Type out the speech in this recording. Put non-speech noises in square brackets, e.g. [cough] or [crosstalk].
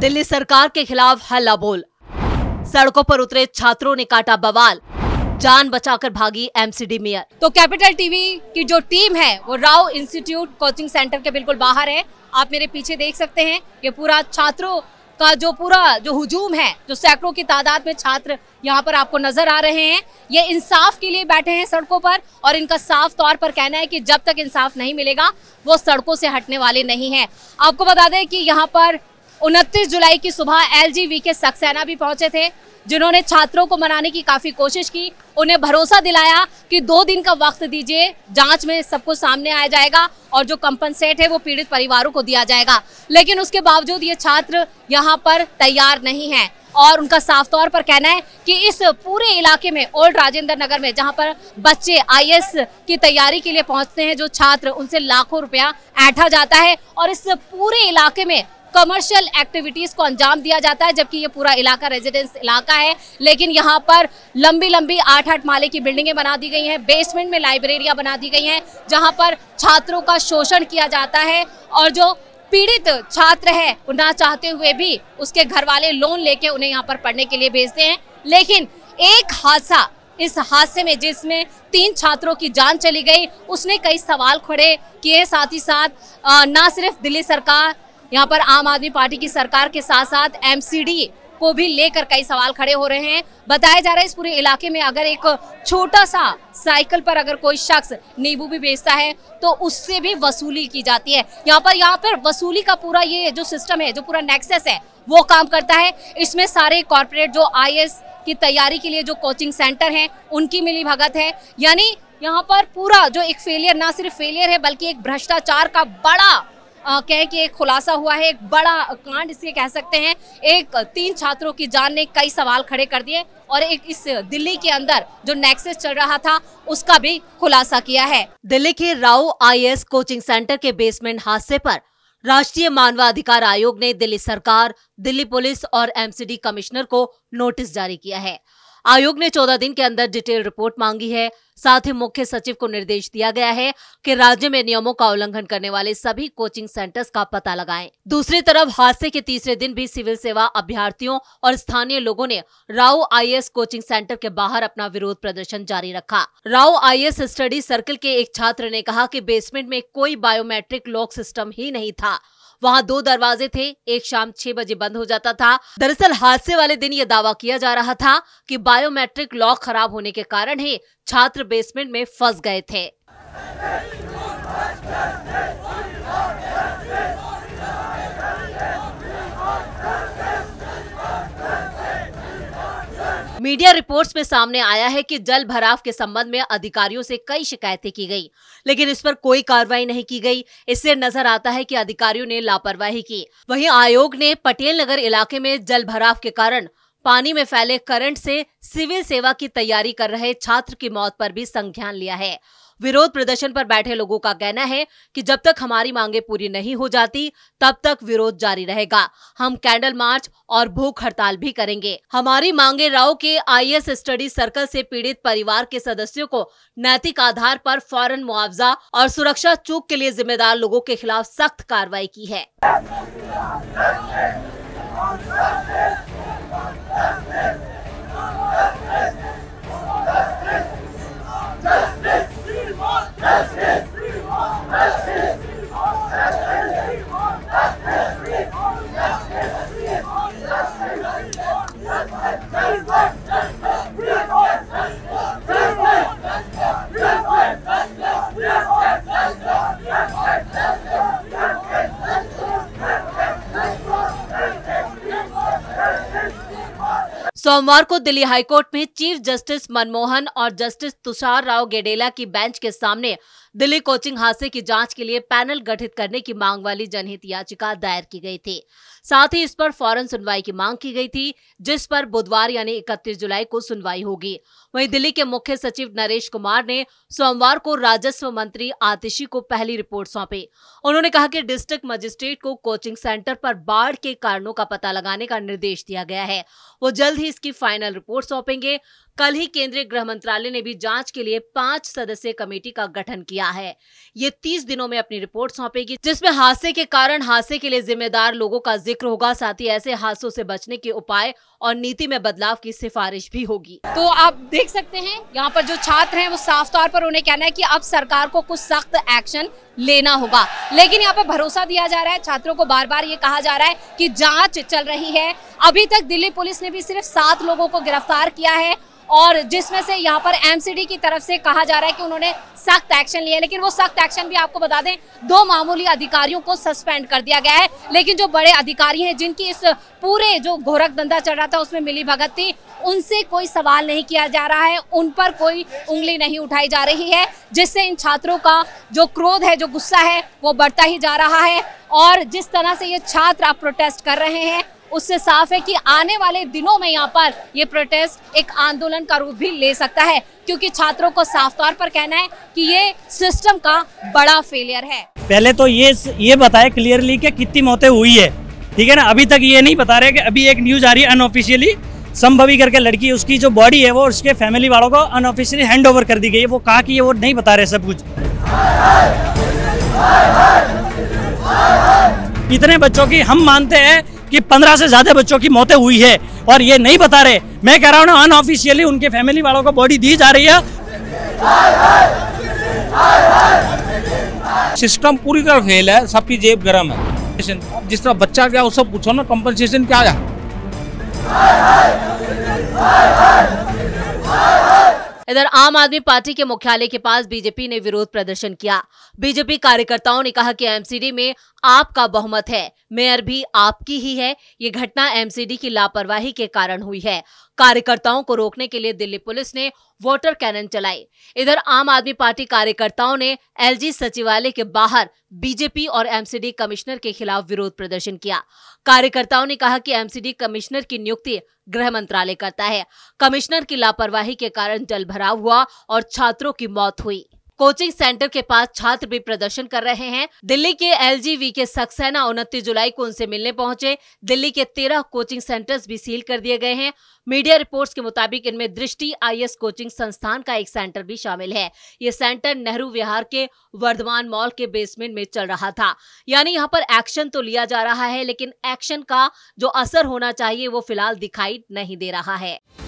दिल्ली सरकार के खिलाफ हल्ला बोल सड़कों पर उतरे छात्रों ने काटा बवाल जान बचाकर भागी एमसीडी मेयर तो कैपिटल टीवी की जो टीम है वो राव इंस्टीट्यूट कोचिंग सेंटर के बिल्कुल बाहर है आप मेरे पीछे देख सकते हैं ये पूरा छात्रों का जो पूरा जो हुजूम है जो सैकड़ों की तादाद में छात्र यहाँ पर आपको नजर आ रहे हैं ये इंसाफ के लिए बैठे हैं सड़कों पर और इनका साफ तौर पर कहना है कि जब तक इंसाफ नहीं मिलेगा वो सड़कों से हटने वाले नहीं हैं आपको बता दें कि यहाँ पर उनतीस जुलाई की सुबह एल जी वी के सक्सेना भी पहुंचे थे जिन्होंने छात्रों को मनाने की काफ़ी कोशिश की उन्हें भरोसा दिलाया कि दो दिन का वक्त दीजिए जांच में सब कुछ सामने आया जाएगा और जो कंपनसेट है वो पीड़ित परिवारों को दिया जाएगा लेकिन उसके बावजूद ये छात्र यहाँ पर तैयार नहीं हैं और उनका साफ तौर पर कहना है कि इस पूरे इलाके में ओल्ड राजेंद्र नगर में जहां पर बच्चे आई की तैयारी के लिए पहुंचते हैं जो छात्र उनसे लाखों रुपया ऐठा जाता है और इस पूरे इलाके में कमर्शियल एक्टिविटीज़ को अंजाम दिया जाता है जबकि ये पूरा इलाका रेजिडेंस इलाका है लेकिन यहाँ पर लंबी लंबी आठ आठ माले की बिल्डिंगें बना दी गई हैं बेसमेंट में लाइब्रेरियाँ बना दी गई हैं जहाँ पर छात्रों का शोषण किया जाता है और जो पीड़ित छात्र है ना चाहते हुए भी उसके घर वाले लोन लेके उन्हें यहाँ पर पढ़ने के लिए भेजते हैं लेकिन एक हादसा इस हादसे में जिसमें तीन छात्रों की जान चली गई उसने कई सवाल खड़े किए साथ ही साथ ना सिर्फ दिल्ली सरकार यहाँ पर आम आदमी पार्टी की सरकार के साथ साथ एम को भी लेकर कई सवाल खड़े हो रहे हैं बताया जा रहा है इस पूरे इलाके में अगर एक छोटा सा साइकिल पर अगर कोई शख्स नींबू भी बेचता है तो उससे भी वसूली की जाती है यहाँ पर यहाँ पर वसूली का पूरा ये जो सिस्टम है जो पूरा नेक्सेस है वो काम करता है इसमें सारे कॉरपोरेट जो आई की तैयारी के लिए जो कोचिंग सेंटर हैं उनकी मिली भगत है यानी यहाँ पर पूरा जो एक फेलियर ना सिर्फ फेलियर है बल्कि एक भ्रष्टाचार का बड़ा कह के एक खुलासा हुआ है एक बड़ा कांड इसके कह सकते हैं एक तीन छात्रों की जान ने कई सवाल खड़े कर दिए और एक इस दिल्ली के अंदर जो नेक्सेस चल रहा था उसका भी खुलासा किया है दिल्ली के राव आई कोचिंग सेंटर के बेसमेंट हादसे पर राष्ट्रीय मानवाधिकार आयोग ने दिल्ली सरकार दिल्ली पुलिस और एमसीडी कमिश्नर को नोटिस जारी किया है आयोग ने चौदह दिन के अंदर डिटेल रिपोर्ट मांगी है साथ ही मुख्य सचिव को निर्देश दिया गया है कि राज्य में नियमों का उल्लंघन करने वाले सभी कोचिंग सेंटर्स का पता लगाएं। दूसरी तरफ हादसे के तीसरे दिन भी सिविल सेवा अभ्यर्थियों और स्थानीय लोगों ने राव आई कोचिंग सेंटर के बाहर अपना विरोध प्रदर्शन जारी रखा राव आई स्टडी सर्कल के एक छात्र ने कहा की बेसमेंट में कोई बायोमेट्रिक लॉक सिस्टम ही नहीं था वहां दो दरवाजे थे एक शाम छह बजे बंद हो जाता था दरअसल हादसे वाले दिन यह दावा किया जा रहा था कि बायोमेट्रिक लॉक खराब होने के कारण ही छात्र बेसमेंट में फंस गए थे मीडिया रिपोर्ट्स में सामने आया है कि जल भराव के संबंध में अधिकारियों से कई शिकायतें की गई लेकिन इस पर कोई कार्रवाई नहीं की गई इससे नजर आता है कि अधिकारियों ने लापरवाही की वहीं आयोग ने पटेल नगर इलाके में जल भराव के कारण पानी में फैले करंट से सिविल सेवा की तैयारी कर रहे छात्र की मौत पर भी संज्ञान लिया है विरोध प्रदर्शन पर बैठे लोगों का कहना है कि जब तक हमारी मांगे पूरी नहीं हो जाती तब तक विरोध जारी रहेगा हम कैंडल मार्च और भूख हड़ताल भी करेंगे हमारी मांगे राव के एस स्टडी सर्कल से पीड़ित परिवार के सदस्यों को नैतिक आधार पर फौरन मुआवजा और सुरक्षा चूक के लिए जिम्मेदार लोगों के खिलाफ सख्त कार्रवाई की है Yeah. [laughs] सोमवार को दिल्ली हाईकोर्ट में चीफ जस्टिस मनमोहन और जस्टिस तुषार राव गेडेला की बेंच के सामने दिल्ली कोचिंग हादसे की जांच के लिए पैनल गठित करने की मांग वाली जनहित याचिका दायर की गई थी साथ ही इस पर फौरन सुनवाई की मांग की गई थी जिस पर बुधवार यानी इकतीस जुलाई को सुनवाई होगी वहीं दिल्ली के मुख्य सचिव नरेश कुमार ने सोमवार को राजस्व मंत्री आतिशी को पहली रिपोर्ट सौंपी उन्होंने कहा कि डिस्ट्रिक्ट मजिस्ट्रेट को कोचिंग सेंटर पर बाढ़ के कारणों का पता लगाने का निर्देश दिया गया है वो जल्द ही इसकी फाइनल रिपोर्ट सौंपेंगे कल ही केंद्रीय गृह मंत्रालय ने भी जांच के लिए पांच सदस्यीय कमेटी का गठन किया है ये तीस दिनों में अपनी रिपोर्ट सौंपेगी जिसमें हादसे के कारण हादसे के लिए जिम्मेदार लोगों का जिक्र होगा साथ ही ऐसे हादसों से बचने के उपाय और नीति में बदलाव की सिफारिश भी होगी तो आप देख सकते हैं यहाँ पर जो छात्र हैं वो साफ तौर पर उन्हें कहना है कि अब सरकार को कुछ सख्त एक्शन लेना होगा लेकिन यहाँ पर भरोसा दिया जा रहा है छात्रों को बार बार ये कहा जा रहा है कि जांच चल रही है अभी तक दिल्ली पुलिस ने भी सिर्फ सात लोगों को गिरफ्तार किया है और जिसमें से यहाँ पर एमसीडी की तरफ से कहा जा रहा है कि उन्होंने सख्त एक्शन लिया लेकिन वो सख्त एक्शन भी आपको बता दें दो मामूली अधिकारियों को सस्पेंड कर दिया गया है लेकिन जो बड़े अधिकारी हैं जिनकी इस पूरे जो गोरख धंधा चल रहा था उसमें मिली भगत थी उनसे कोई सवाल नहीं किया जा रहा है उन पर कोई उंगली नहीं उठाई जा रही है जिससे इन छात्रों का जो क्रोध है जो गुस्सा है वो बढ़ता ही जा रहा है और जिस तरह से ये छात्र आप प्रोटेस्ट कर रहे हैं उससे साफ है कि आने वाले दिनों में यहाँ पर ये प्रोटेस्ट एक आंदोलन का रूप भी ले सकता है क्योंकि छात्रों को साफ तौर पर कहना है कि ये सिस्टम का बड़ा फेलियर है पहले तो ये ये बताए क्लियरली कि कितनी मौतें हुई है ठीक है ना अभी तक ये नहीं बता रहे कि अभी एक न्यूज आ रही है अनऑफिशियली संभवी करके लड़की उसकी जो बॉडी है वो उसके फैमिली वालों को अनऑफिशियली हैंड ओवर कर दी गई है वो कहा कि ये वो नहीं बता रहे सब कुछ इतने बच्चों की हम मानते हैं कि पंद्रह से ज़्यादा बच्चों की मौतें हुई है और ये नहीं बता रहे मैं कह रहा हूँ ना अनऑफिशियली उनके फैमिली वालों को बॉडी दी जा रही है सिस्टम पूरी तरह फेल है सबकी जेब गर्म है जिस तरह बच्चा गया उससे पूछो ना कंपनसेशन क्या है इधर आम आदमी पार्टी के मुख्यालय के पास बीजेपी ने विरोध प्रदर्शन किया बीजेपी कार्यकर्ताओं ने कहा कि एमसीडी में आपका बहुमत है मेयर भी आपकी ही है ये घटना एमसीडी की लापरवाही के कारण हुई है कार्यकर्ताओं को रोकने के लिए दिल्ली पुलिस ने वोटर कैनन चलाई इधर आम आदमी पार्टी कार्यकर्ताओं ने एलजी सचिवालय के बाहर बीजेपी और एमसीडी कमिश्नर के खिलाफ विरोध प्रदर्शन किया कार्यकर्ताओं ने कहा कि एमसीडी कमिश्नर की नियुक्ति गृह मंत्रालय करता है कमिश्नर की लापरवाही के कारण जल भराव हुआ और छात्रों की मौत हुई कोचिंग सेंटर के पास छात्र भी प्रदर्शन कर रहे हैं दिल्ली के वी के सक्सेना उनतीस जुलाई को उनसे मिलने पहुंचे दिल्ली के तेरह कोचिंग सेंटर्स भी सील कर दिए गए हैं मीडिया रिपोर्ट्स के मुताबिक इनमें दृष्टि आई कोचिंग संस्थान का एक सेंटर भी शामिल है ये सेंटर नेहरू विहार के वर्धमान मॉल के बेसमेंट में चल रहा था यानी यहाँ पर एक्शन तो लिया जा रहा है लेकिन एक्शन का जो असर होना चाहिए वो फिलहाल दिखाई नहीं दे रहा है